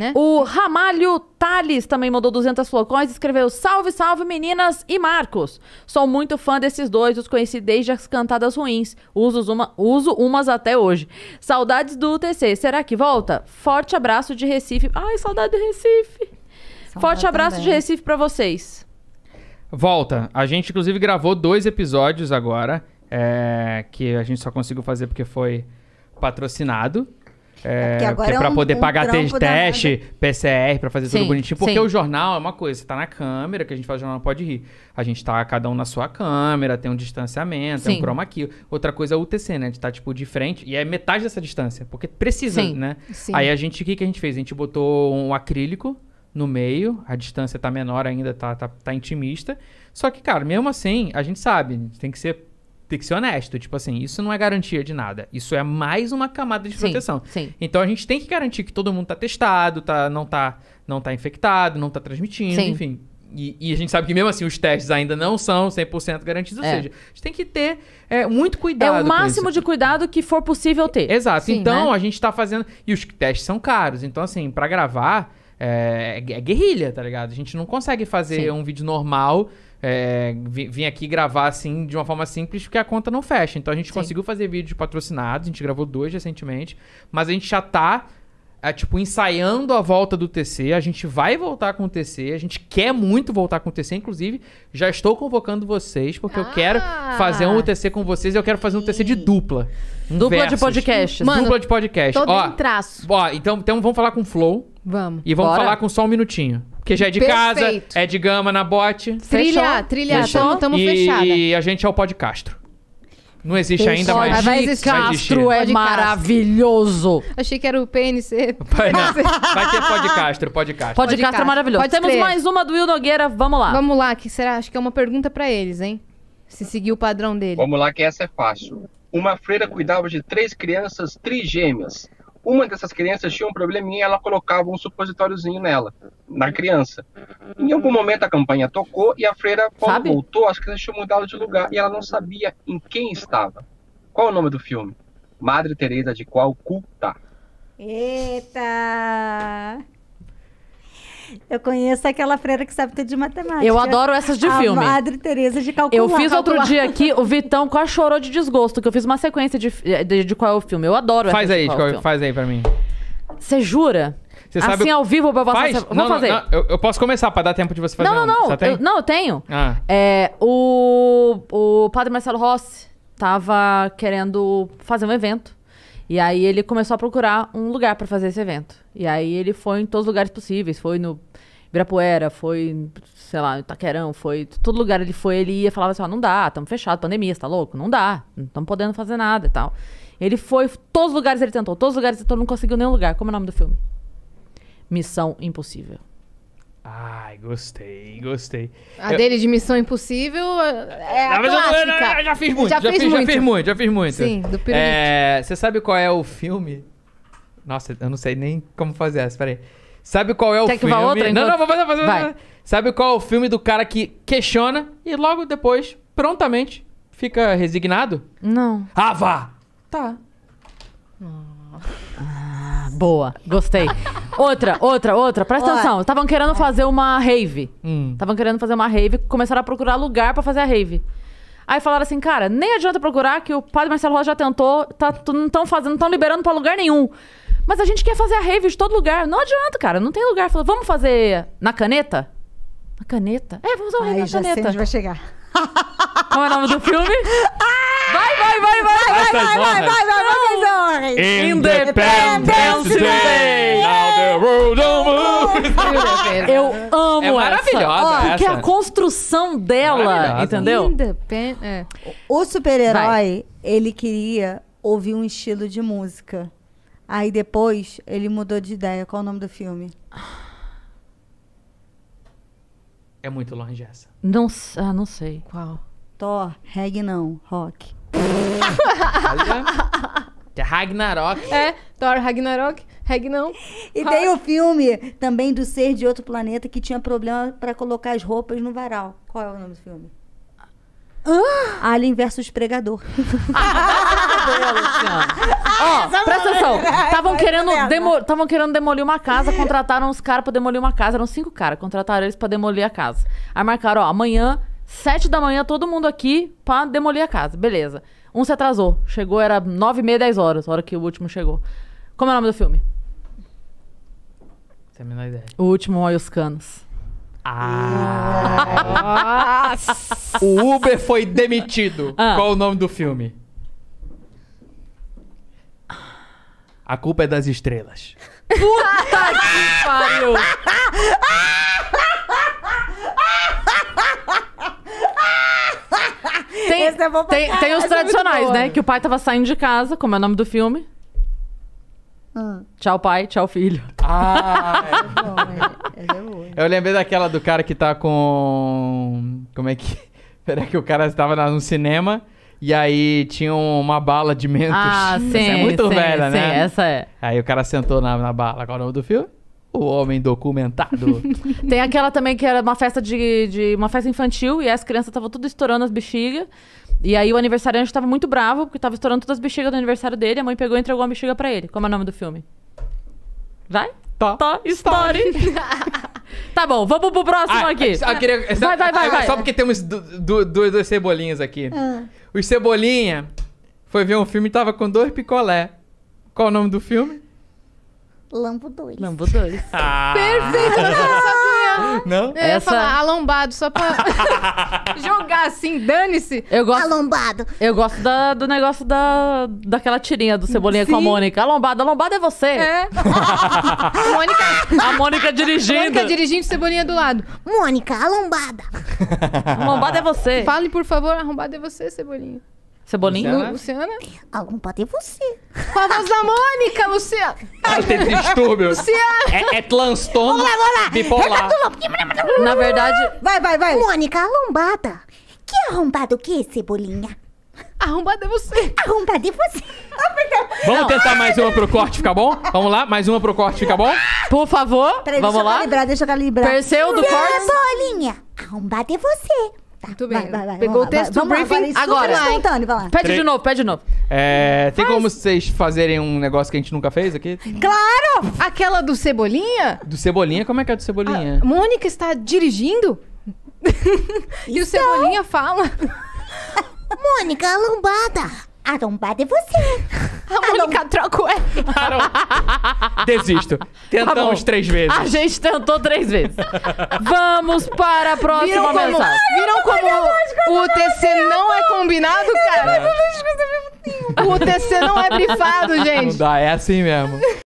Né? O Ramalho Tales também mandou 200 flocões e escreveu: Salve, salve meninas e Marcos. Sou muito fã desses dois, os conheci desde as cantadas ruins. Uso, uma, uso umas até hoje. Saudades do UTC, será que volta? Forte abraço de Recife. Ai, saudade do Recife. Saudade Forte abraço também. de Recife para vocês. Volta. A gente, inclusive, gravou dois episódios agora, é, que a gente só conseguiu fazer porque foi patrocinado. É, é, porque, é é pra um, poder um pagar teste, teste PCR, pra fazer sim, tudo bonitinho. Porque sim. o jornal é uma coisa, você tá na câmera, que a gente faz jornal não pode rir. A gente tá cada um na sua câmera, tem um distanciamento, tem um chroma key. Outra coisa é o UTC, né? A gente tá, tipo, de frente, e é metade dessa distância, porque precisa, sim, né? Aí a gente, o que, que a gente fez? A gente botou um acrílico no meio, a distância tá menor ainda, tá, tá, tá intimista. Só que, cara, mesmo assim, a gente sabe, tem que ser tem que ser honesto. Tipo assim, isso não é garantia de nada. Isso é mais uma camada de proteção. Sim. Então a gente tem que garantir que todo mundo tá testado, tá, não, tá, não tá infectado, não tá transmitindo, sim. enfim. E, e, a gente sabe que mesmo assim os testes ainda não são 100% garantidos. É. Ou seja, a gente tem que ter é, muito cuidado. É o máximo de cuidado que for possível ter. Exato. Sim, então né? a gente está fazendo. E os testes são caros. Então, assim, para gravar é, é guerrilha, tá ligado? A gente não consegue fazer Sim. um vídeo normal, é, vir aqui gravar assim de uma forma simples, porque a conta não fecha. Então a gente Sim. conseguiu fazer vídeos patrocinados, a gente gravou dois recentemente, mas a gente já tá é, tipo, ensaiando a volta do TC. A gente vai voltar com o TC. A gente quer muito voltar com o TC. Inclusive, já estou convocando vocês, porque ah, eu quero ah! fazer um TC com vocês. e Eu quero fazer um TC de dupla. Dupla versus. de podcast. dupla de podcast. Todo ó, em traço. Ó, então, então vamos falar com o Flow. Vamos. E vamos Bora. falar com só um minutinho. Porque já é de Perfeito. casa, é de gama na bote. Trilha, trilha, estamos fechados. E a gente é o Podcastro. Castro. Não existe Fechou. ainda, mas... Vai existir. Vai existir. Castro é maravilhoso. Achei que era o PNC. Vai, Vai ter Podcastro, Podcastro. Podcastro é maravilhoso. Pode Temos crer. mais uma do Will Nogueira, vamos lá. Vamos lá, que será? Acho que é uma pergunta pra eles, hein? Se seguir o padrão dele. Vamos lá, que essa é fácil. Uma freira cuidava de três crianças trigêmeas. Uma dessas crianças tinha um probleminha e ela colocava um supositóriozinho nela, na criança. Em algum momento a campanha tocou e a freira, quando voltou, as crianças tinham mudado de lugar e ela não sabia em quem estava. Qual é o nome do filme? Madre Teresa de Qual Culta. Eita! Eu conheço aquela freira que sabe tudo de matemática. Eu adoro essas de a filme. Madre Teresa de calcular. Eu fiz outro calcular. dia aqui, o Vitão quase chorou de desgosto, que eu fiz uma sequência de, de, de qual é o filme. Eu adoro faz aí, de qual, é é faz aí pra mim. Você jura? Você assim, sabe... ao vivo, pra você... Faz? não, fazer. Não, não. Eu, eu, posso começar, pra dar tempo de você fazer Não, não, não. Eu, não, eu tenho. Ah. É, o, o padre Marcelo Rossi tava querendo fazer um evento. E aí ele começou a procurar um lugar para fazer esse evento. E aí ele foi em todos os lugares possíveis, foi no Ibirapuera, foi, sei lá, Itaquerão, foi todo lugar ele foi, ele ia falava assim, ó, ah, não dá, estamos fechados, pandemia, você tá louco? Não dá, não estamos podendo fazer nada e tal. Ele foi, todos os lugares ele tentou, todos os lugares ele tentou, não conseguiu nenhum lugar. Como é o nome do filme? Missão Impossível. Ai, gostei, gostei. A eu... dele de Missão Impossível é, é a não, clássica. Eu, eu, eu, já fiz muito, já, já, fiz, muito. já fiz muito, já fiz muito. Sim, do pirulito. É, você sabe qual é o filme? Nossa, eu não sei nem como fazer essa, peraí. Sabe qual é o Quer filme? Que outra, não, não, vou fazer, vou fazer. Vai. Sabe qual é o filme do cara que questiona e logo depois, prontamente, fica resignado? Não. Ah, vá! Tá. Boa, gostei. outra, outra, outra. Presta atenção. Estavam querendo fazer uma rave. Estavam hum. querendo fazer uma rave. Começaram a procurar lugar pra fazer a rave. Aí falaram assim, cara, nem adianta procurar que o padre Marcelo Rosa já tentou, tá, não estão fazendo, não estão liberando pra lugar nenhum. Mas a gente quer fazer a rave de todo lugar. Não adianta, cara, não tem lugar. Falou, vamos fazer na caneta? Na caneta? É, vamos fazer uma rave na já sei onde vai chegar. Qual é o nome do filme? Ah! Vai, vai, vai, vai, vai, vai, vai, vai, vai, vai, vai, Independence, Independence Day! Eu amo é maravilhosa essa. Porque essa. a construção dela, entendeu? Independ... É. O super-herói, ele queria ouvir um estilo de música. Aí depois ele mudou de ideia. Qual o nome do filme? É muito longe essa. Não, ah, não sei. Qual? Thor, reggae não, rock. Olha. Que é Ragnarok. É, Thor Ragnarok. Reg E tem o filme também do ser de outro planeta que tinha problema para colocar as roupas no varal. Qual é o nome do filme? Ah. Alien versus Pregador. Ó, oh, presta atenção. Estavam querendo, demo... Tavam querendo demolir uma casa, contrataram os caras pra demolir uma casa. Eram cinco caras, contrataram eles pra demolir a casa. Aí marcaram, ó, amanhã, sete da manhã, todo mundo aqui pra demolir a casa. Beleza. Um se atrasou. Chegou, era nove e meia, dez horas, a hora que o último chegou. Como é o nome do filme? Tem a menor ideia. O último Olha os Canos. Ah! o Uber foi demitido. Ah. Qual o nome do filme? A culpa é das estrelas. Puta que pariu! tem, Esse é bom pra tem, cara, tem os tradicionais, é né? Que o pai tava saindo de casa, como é o nome do filme? Hum. Tchau, pai, tchau, filho. Ah, é. bom, é, é bom. Eu lembrei daquela do cara que tá com. Como é que. Peraí, que o cara estava no cinema. E aí tinha uma bala de mentos. Ah, sim. Essa é muito sim, velha, né? sim, né? Essa é. Aí o cara sentou na, na bala. Qual é o nome do filme? O homem documentado. Tem aquela também que era uma festa de, de uma festa infantil e as crianças estavam tudo estourando as bexigas. E aí o aniversariante estava muito bravo porque estava estourando todas as bexigas do aniversário dele. A mãe pegou e entregou uma bexiga para ele. Como é o nome do filme? Vai? Tá. Tá. Story. tá bom, vamos pro próximo ah, aqui. Eu queria, vai, vai, vai, é vai. Só porque temos duas cebolinhas aqui. Ah. Os Cebolinha foi ver um filme e tava com dois picolé. Qual o nome do filme? Lambo 2. Lambo 2. Ah. Perfeito, eu Não? Eu ia Essa... falar alombado, só pra jogar assim, dane-se. Eu gosto, alombado. Eu gosto da, do negócio da, daquela tirinha do Cebolinha Sim. com a Mônica. Alombado, alombado é você. É. Mônica... A Mônica dirigindo. Mônica dirigindo, Cebolinha do lado. Mônica, alombada. Alombada é você. Fale, por favor, arrombada é você, Cebolinha. Cebolinha, Luciana? Luciana? Algum pode é você. Com a voz da Mônica, Luciana. Ela tem distúrbio. Luciana. É, é transtorno bipolar. Na verdade... Vai, vai, vai. Mônica, arrombada. Que arrombado que é, Cebolinha? Arrombada é você. Arrombada é você. Vamos tentar mais uma pro corte, fica bom? Vamos lá, mais uma pro corte, fica bom? Por favor, Peraí, vamos deixa lá. Eu calibrar, deixa eu calibrar. Perceu do corte. Cebolinha, arrombada é você. Tá, Muito bem. Vai, vai, vai, Pegou o texto do briefing lá, vai, agora. vai lá. Pede Tre... de novo, pede de novo. É, tem Faz. como vocês fazerem um negócio que a gente nunca fez aqui? Claro! Aquela do Cebolinha? Do Cebolinha? Como é que é do Cebolinha? A ah, Mônica está dirigindo? e então... o Cebolinha fala... Mônica, a lombada. A lombada é você. A única troca é. Parou. Desisto. Tá Tentamos três vezes. A gente tentou três vezes. Vamos para a próxima Viram como, Viram como o TC assim, não é combinado, cara? O TC não é brifado, gente. Não dá, é assim mesmo.